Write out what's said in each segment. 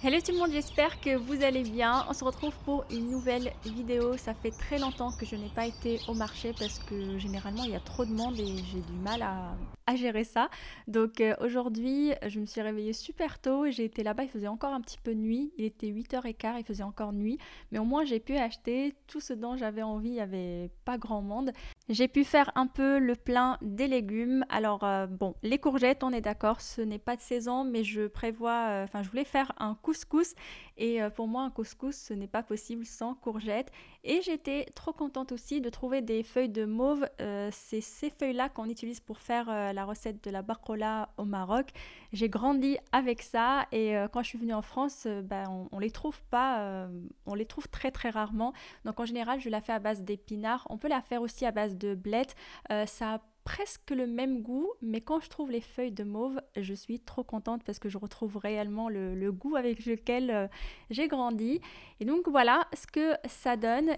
Hello tout le monde, j'espère que vous allez bien. On se retrouve pour une nouvelle vidéo. Ça fait très longtemps que je n'ai pas été au marché parce que généralement il y a trop de monde et j'ai du mal à, gérer ça. Donc euh, aujourd'hui, je me suis réveillée super tôt. et J'ai été là-bas, il faisait encore un petit peu nuit. Il était 8h15, il faisait encore nuit. Mais au moins j'ai pu acheter tout ce dont j'avais envie. Il n'y avait pas grand monde. J'ai pu faire un peu le plein des légumes. Alors euh, bon, les courgettes, on est d'accord, ce n'est pas de saison, mais je prévois, euh, enfin je voulais faire un couscous. Et euh, pour moi, un couscous, ce n'est pas possible sans courgettes. Et j'étais trop contente aussi de trouver des feuilles de mauve. C'est ces feuilles-là qu'on utilise pour faire la recette de la barcola au Maroc. J'ai grandi avec ça et quand je suis venue en France, ben, on, les trouve pas, on les trouve très très rarement. Donc en général, je la fais à base d'épinards. On peut la faire aussi à base de blettes, euh, ça a presque le même goût, mais quand je trouve les feuilles de mauve, je suis trop contente parce que je retrouve réellement le, goût avec lequel euh, j'ai grandi. Et donc voilà ce que ça donne.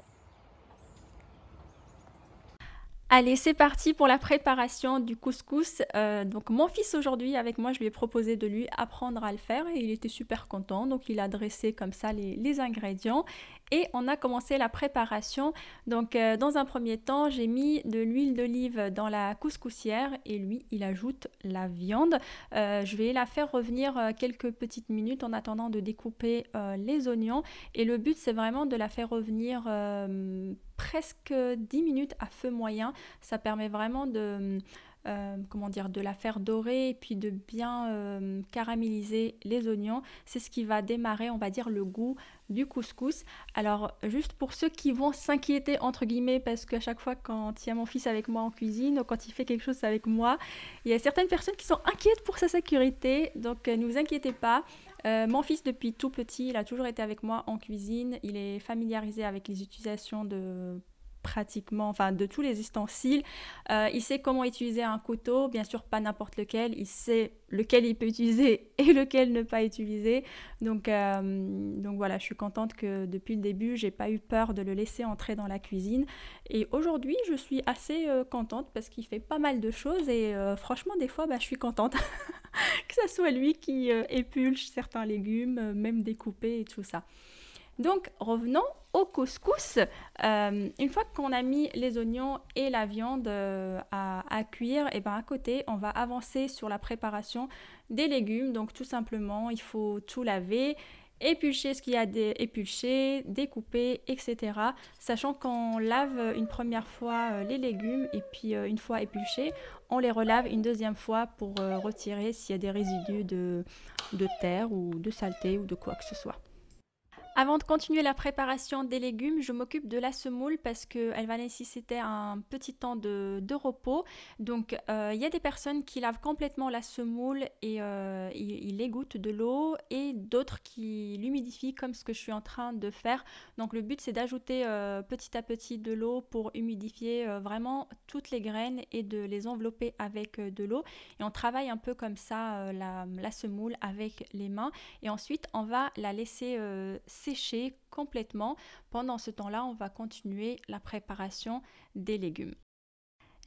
Allez, c'est parti pour la préparation du couscous. Euh, donc mon fils aujourd'hui avec moi, je lui ai proposé de lui apprendre à le faire et il était super content. Donc il a dressé comme ça les, les ingrédients et on a commencé la préparation. Donc euh, dans un premier temps, j'ai mis de l'huile d'olive dans la couscoussière et lui, il ajoute la viande. Euh, je vais la faire revenir euh, quelques petites minutes en attendant de découper les oignons et le but c'est vraiment de la faire revenir presque 10 minutes à feu moyen. Ça permet vraiment de euh, comment dire, de la faire dorer et puis de bien euh, caraméliser les oignons. C'est ce qui va démarrer, on va dire, le goût du couscous. Alors, juste pour ceux qui vont s'inquiéter, entre guillemets, parce qu'à chaque fois quand il y a mon fils avec moi en cuisine, ou quand il fait quelque chose avec moi, il y a certaines personnes qui sont inquiètes pour sa sécurité. Donc, euh, ne vous inquiétez pas. mon fils, depuis tout petit, il a toujours été avec moi en cuisine. Il est familiarisé avec les utilisations de pratiquement, enfin de tous les ustensiles. Euh, il sait comment utiliser un couteau, bien sûr pas n'importe lequel, il sait lequel il peut utiliser et lequel ne pas utiliser. Donc, euh, donc voilà, je suis contente que depuis le début, j'ai pas eu peur de le laisser entrer dans la cuisine. Et aujourd'hui, je suis assez euh, contente parce qu'il fait pas mal de choses et franchement, des fois, bah, je suis contente que ça soit lui qui épulche certains légumes, même découpés et tout ça. Donc revenons au couscous, euh, une fois qu'on a mis les oignons et la viande euh, à, cuire, et eh ben à côté, on va avancer sur la préparation des légumes. Donc tout simplement, il faut tout laver, épulcher ce qu'il y a épulchés découper, etc. Sachant qu'on lave une première fois euh, les légumes et puis une fois épluchés, on les relave une deuxième fois pour retirer s'il y a des résidus de terre ou de saleté ou de quoi que ce soit. Avant de continuer la préparation des légumes, je m'occupe de la semoule parce qu'elle va nécessiter un petit temps de, repos. Donc euh, il y a des personnes qui lavent complètement la semoule et euh, ils l'égouttent de l'eau et d'autres qui l'humidifient comme ce que je suis en train de faire. Donc le but c'est d'ajouter euh, petit à petit de l'eau pour humidifier euh, vraiment toutes les graines et de les envelopper avec de l'eau. Et on travaille un peu comme ça la, semoule avec les mains et ensuite on va la laisser sécher complètement. Pendant ce temps-là, on va continuer la préparation des légumes.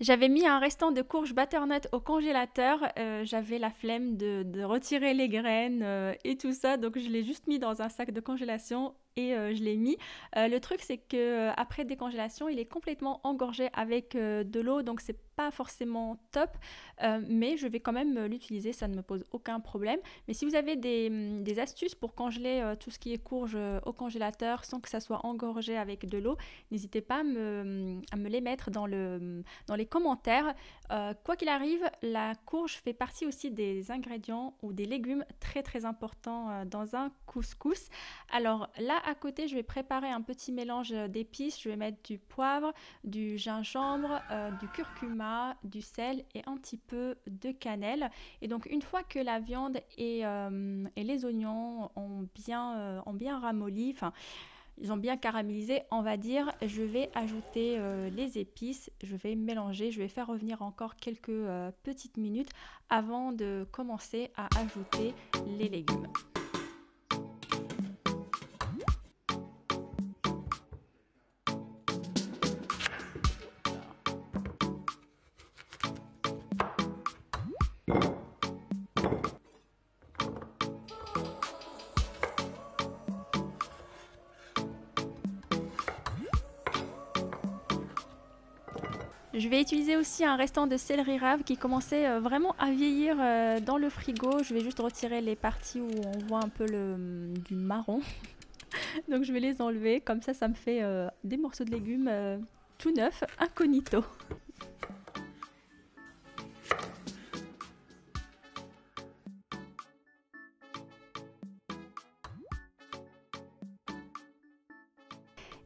J'avais mis un restant de courge butternut au congélateur. Euh, j'avais la flemme de, retirer les graines euh, et tout ça, donc je l'ai juste mis dans un sac de congélation et euh, je l'ai mis. le truc c'est que après décongélation, il est complètement engorgé avec de l'eau, donc c'est pas forcément top, euh, mais je vais quand même euh, l'utiliser, ça ne me pose aucun problème. Mais si vous avez des, mm, astuces pour congeler euh, tout ce qui est courge au congélateur sans que ça soit engorgé avec de l'eau, n'hésitez pas à me, les mettre dans, le, mm, dans les commentaires. quoi qu'il arrive, la courge fait partie aussi des ingrédients ou des légumes très très importants dans un couscous. Alors là à côté, je vais préparer un petit mélange d'épices, je vais mettre du poivre, du gingembre, du curcuma du sel et un petit peu de cannelle. Et donc une fois que la viande et, euh, les oignons ont bien, euh, bien ramolli, enfin ils ont bien caramélisé, on va dire. Je vais ajouter euh, les épices, je vais mélanger, je vais faire revenir encore quelques petites minutes avant de commencer à ajouter les légumes. Je vais utiliser aussi un restant de céleri rave qui commençait euh, vraiment à vieillir euh, dans le frigo. Je vais juste retirer les parties où on voit un peu mm, du marron. Donc je vais les enlever, comme ça ça me fait euh, des morceaux de légumes tout neufs, incognito.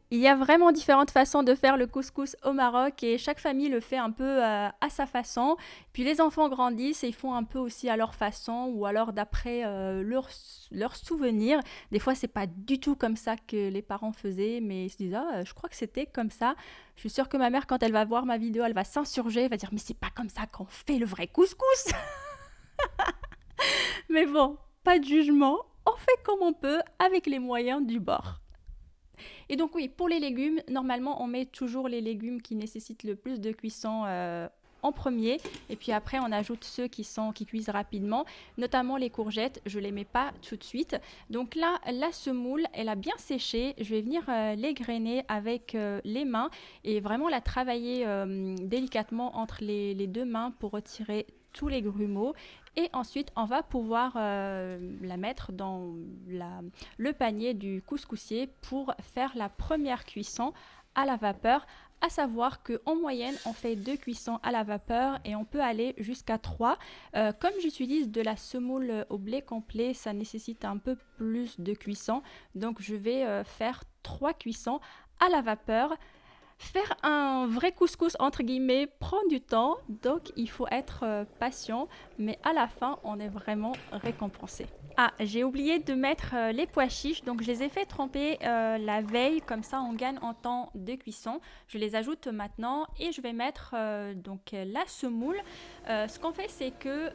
Il y a vraiment différentes façons de faire le couscous au Maroc et chaque famille le fait un peu euh, à sa façon. Puis les enfants grandissent et ils font un peu aussi à leur façon ou alors d'après euh, leurs souvenirs. Des fois, c'est pas du tout comme ça que les parents faisaient, mais ils se disent Ah, je crois que c'était comme ça. Je suis sûre que ma mère, quand elle va voir ma vidéo, elle va s'insurger, elle va dire Mais c'est pas comme ça qu'on fait le vrai couscous Mais bon, pas de jugement, on fait comme on peut avec les moyens du bord. Et donc oui, pour les légumes, normalement on met toujours les légumes qui nécessitent le plus de cuisson euh, en premier et puis après on ajoute ceux qui sont qui cuisent rapidement notamment les courgettes je les mets pas tout de suite donc là la semoule elle a bien séché je vais venir euh, les grainer avec euh, les mains et vraiment la travailler délicatement entre les, les, deux mains pour retirer les grumeaux et ensuite on va pouvoir euh, la mettre dans le panier du couscoussier pour faire la première cuisson à la vapeur à savoir que en moyenne, on fait deux cuissons à la vapeur et on peut aller jusqu'à trois. Euh, comme j'utilise de la semoule au blé complet, ça nécessite un peu plus de cuisson. Donc je vais euh, faire trois cuissons à la vapeur. Faire un vrai couscous, entre guillemets, prend du temps, donc il faut être euh, patient, mais à la fin, on est vraiment récompensé. Ah, j'ai oublié de mettre euh, les pois chiches, donc je les ai fait tremper euh, la veille, comme ça on gagne en temps de cuisson. Je les ajoute maintenant et je vais mettre donc la semoule. ce qu'on fait, c'est que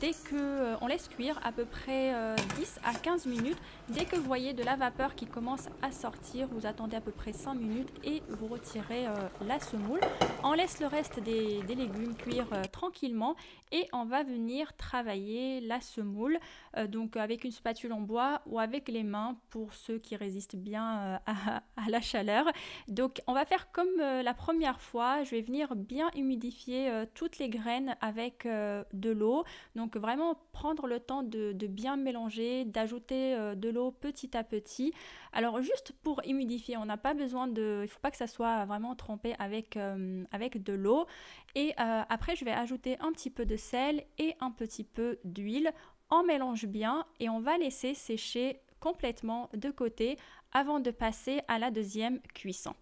dès que on laisse cuire à peu près 10 à 15 minutes, dès que vous voyez de la vapeur qui commence à sortir, vous attendez à peu près 5 minutes et vous retirez euh, la semoule. On laisse le reste des, légumes cuire euh, tranquillement et on va venir travailler la semoule euh, donc avec une spatule en bois ou avec les mains pour ceux qui résistent bien à, la chaleur. Donc on va faire comme la première fois, je vais venir bien humidifier toutes les graines avec de l'eau. Donc vraiment prendre le temps de, bien mélanger, d'ajouter de l'eau petit à petit. Alors juste pour humidifier, on n'a pas besoin de... Il faut pas que ça soit vraiment vraiment avec, euh, avec de l'eau. Et euh, après, je vais ajouter un petit peu de sel et un petit peu d'huile. On mélange bien et on va laisser sécher complètement de côté avant de passer à la deuxième cuisson.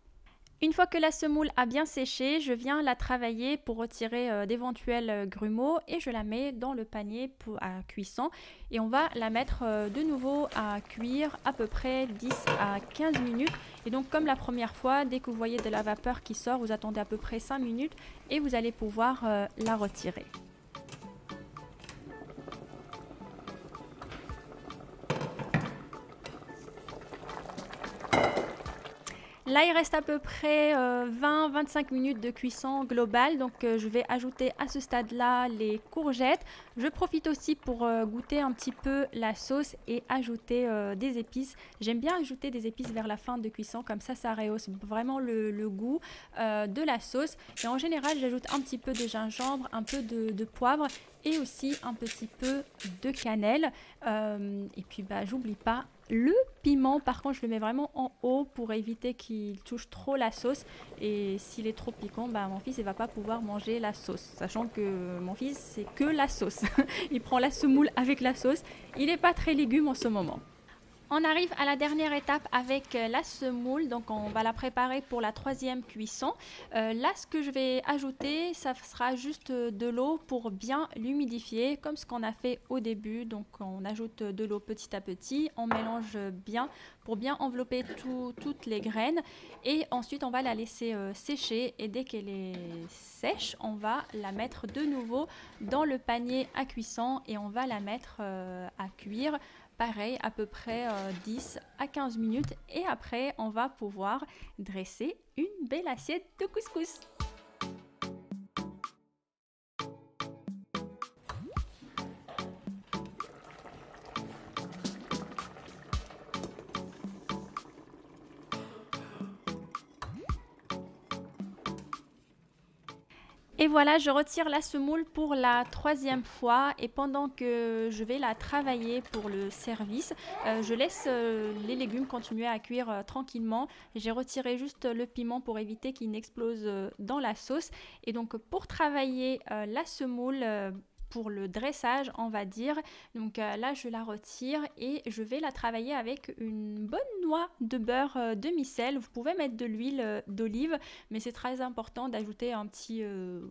Une fois que la semoule a bien séché, je viens la travailler pour retirer euh, d'éventuels euh, grumeaux et je la mets dans le panier à cuisson et on va la mettre euh, de nouveau à cuire à peu près 10 à 15 minutes. Et donc comme la première fois, dès que vous voyez de la vapeur qui sort, vous attendez à peu près 5 minutes et vous allez pouvoir la retirer. Là, il reste à peu près 20-25 euh, minutes de cuisson globale. Donc, euh, je vais ajouter à ce stade-là les courgettes. Je profite aussi pour euh, goûter un petit peu la sauce et ajouter des épices. J'aime bien ajouter des épices vers la fin de cuisson. Comme ça, ça rehausse vraiment le, goût de la sauce. Et en général, j'ajoute un petit peu de gingembre, un peu de poivre et aussi un petit peu de cannelle. Euh, et puis bah j'oublie pas le piment. Par contre je le mets vraiment en haut pour éviter qu'il touche trop la sauce. Et s'il est trop piquant, bah mon fils il va pas pouvoir manger la sauce. Sachant que mon fils c'est que la sauce. il prend la semoule avec la sauce. Il n'est pas très légume en ce moment. On arrive à la dernière étape avec euh, la semoule, donc on va la préparer pour la troisième cuisson. Euh, là, ce que je vais ajouter, ça sera juste euh, de l'eau pour bien l'humidifier, comme ce qu'on a fait au début. Donc on ajoute de l'eau petit à petit, on mélange bien pour bien envelopper toutes les graines. Et ensuite, on va la laisser sécher. Et dès qu'elle est sèche, on va la mettre de nouveau dans le panier à cuisson et on va la mettre à cuire pareil, à peu près 10 euh, à 15 minutes. Et après, on va pouvoir dresser une belle assiette de couscous. voilà, je retire la semoule pour la troisième fois et pendant que je vais la travailler pour le service, euh, je laisse euh, les légumes continuer à cuire euh, tranquillement. J'ai retiré juste le piment pour éviter qu'il n'explose dans la sauce. Et donc pour travailler la semoule pour le dressage, on va dire. Donc euh, là, je la retire et je vais la travailler avec une bonne noix de beurre euh, demi-sel. Vous pouvez mettre de l'huile euh, d'olive, mais c'est très important d'ajouter un petit,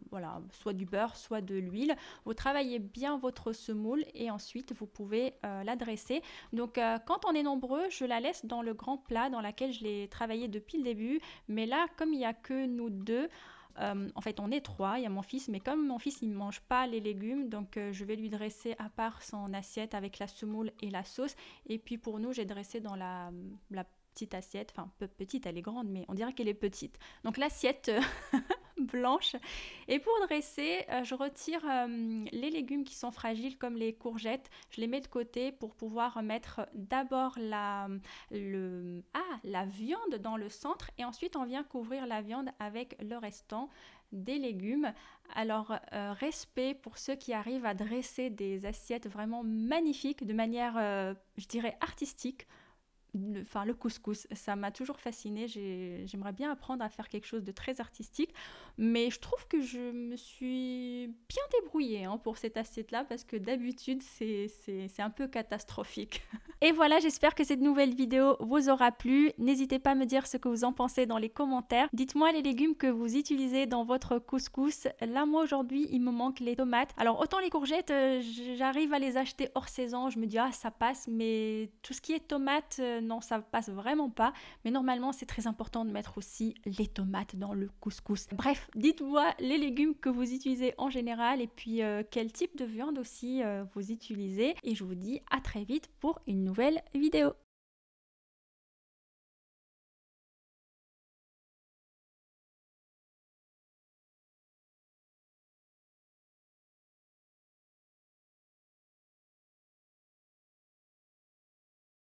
voilà, soit du beurre, soit de l'huile. Vous travaillez bien votre semoule et ensuite vous pouvez la dresser. Donc quand on est nombreux, je la laisse dans le grand plat dans lequel je l'ai travaillé depuis le début. Mais là, comme il n'y a que nous deux, euh, en fait, on est trois, il y a mon fils, mais comme mon fils, il ne mange pas les légumes, donc euh, je vais lui dresser à part son assiette avec la semoule et la sauce. Et puis pour nous, j'ai dressé dans la, petite assiette, enfin peu petite, elle est grande, mais on dirait qu'elle est petite. Donc l'assiette euh, blanche. Et pour dresser, euh, je retire euh, les légumes qui sont fragiles comme les courgettes. Je les mets de côté pour pouvoir mettre d'abord la, ah, viande dans le centre et ensuite on vient couvrir la viande avec le restant des légumes. Alors, euh, respect pour ceux qui arrivent à dresser des assiettes vraiment magnifiques de manière, je dirais, artistique enfin, le couscous, ça m'a toujours fasciné. J'aimerais bien apprendre à faire quelque chose de très artistique, mais je trouve que je me suis bien débrouillée hein, pour cette assiette-là parce que d'habitude c'est un peu catastrophique. Et voilà, j'espère que cette nouvelle vidéo vous aura plu. N'hésitez pas à me dire ce que vous en pensez dans les commentaires. Dites-moi les légumes que vous utilisez dans votre couscous. Là, moi aujourd'hui, il me manque les tomates. Alors autant les courgettes, euh, j'arrive à les acheter hors saison. Je me dis ah ça passe, mais tout ce qui est tomates euh, non, ça passe vraiment pas. Mais normalement, c'est très important de mettre aussi les tomates dans le couscous. Bref, dites-moi les légumes que vous utilisez en général et puis euh, quel type de viande aussi euh, vous utilisez. Et je vous dis à très vite pour une nouvelle vidéo.